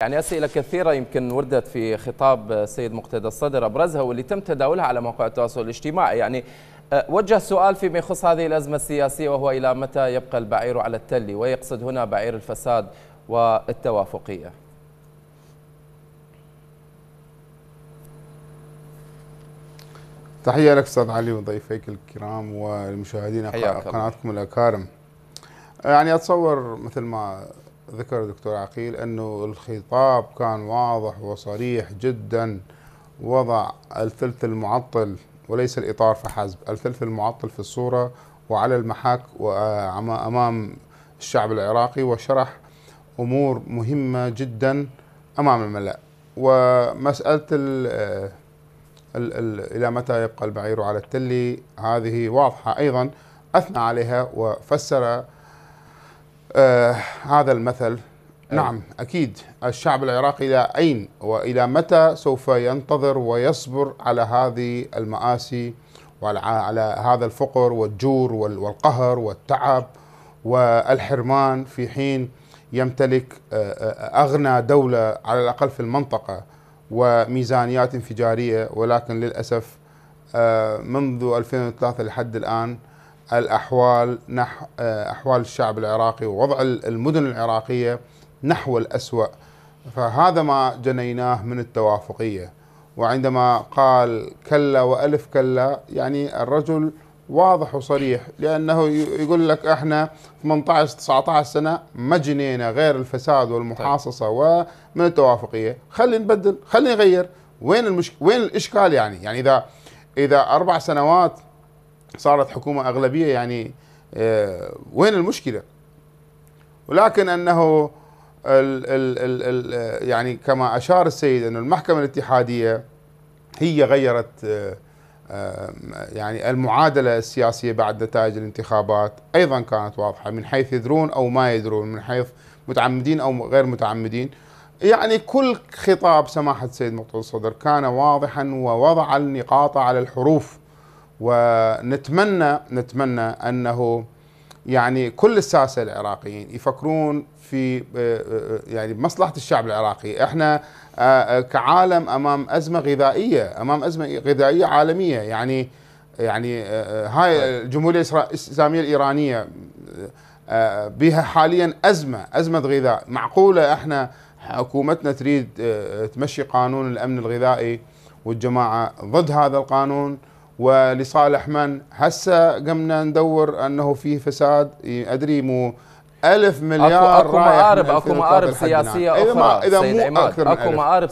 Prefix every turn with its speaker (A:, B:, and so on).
A: يعني أسئلة كثيرة يمكن وردت في خطاب السيد مقتدى الصدر أبرزها واللي تم تداولها على مواقع التواصل الاجتماعي يعني آه، وجه سؤال فيما يخص هذه الأزمة السياسية وهو إلى متى يبقى البعير على التل ويقصد هنا بعير الفساد والتوافقية تحية لك أستاذ علي وضيفيك الكرام والمشاهدين قناتكم الأكارم يعني أتصور مثل ما ذكر دكتور عقيل أنه الخطاب كان واضح وصريح جدا وضع الثلث المعطل وليس الإطار فحسب الثلث المعطل في الصورة وعلى المحاك أمام الشعب العراقي وشرح أمور مهمة جدا أمام الملأ ومسألة ال ال الـ إلى متى يبقى البعير على التلي هذه واضحة أيضا أثنى عليها وفسر آه هذا المثل نعم أكيد الشعب العراقي إلى أين وإلى متى سوف ينتظر ويصبر على هذه المآسي وعلى هذا الفقر والجور والقهر والتعب والحرمان في حين يمتلك آه، آه، أغنى دولة على الأقل في المنطقة وميزانيات انفجارية ولكن للأسف آه، منذ 2003 لحد الآن الأحوال نحو آه، أحوال الشعب العراقي ووضع المدن العراقية نحو الأسوأ فهذا ما جنيناه من التوافقية وعندما قال كلا وألف كلا يعني الرجل واضح وصريح لأنه يقول لك احنا 18 19 سنة ما جنينا غير الفساد والمحاصصة طيب. ومن التوافقية خلي نبدل خلي نغير وين المشك... وين الإشكال يعني يعني إذا إذا أربع سنوات صارت حكومة أغلبية يعني آه، وين المشكلة ولكن أنه الـ الـ الـ الـ يعني كما أشار السيد أن المحكمة الاتحادية هي غيرت آه، يعني المعادلة السياسية بعد نتائج الانتخابات أيضا كانت واضحة من حيث يدرون أو ما يدرون من حيث متعمدين أو غير متعمدين يعني كل خطاب سماحة السيد مقتدى الصدر كان واضحا ووضع النقاط على الحروف ونتمنى نتمنى انه يعني كل الساسه العراقيين يفكرون في آه، آه، آه، يعني مصلحه الشعب العراقي، احنا كعالم امام ازمه غذائيه، امام ازمه غذائيه عالميه، يعني يعني هاي طيب. الجمهوريه الاسلاميه الايرانيه بها حاليا ازمه، ازمه غذاء، معقوله احنا حكومتنا تريد تمشي قانون الامن الغذائي والجماعه ضد هذا القانون ولصالح من هسه قمنا ندور انه في فساد ادري مو ألف مليار أكو, أكو مآرب أكو مآرب سياسية أخرى إذا مو أكثر من أكو مآرب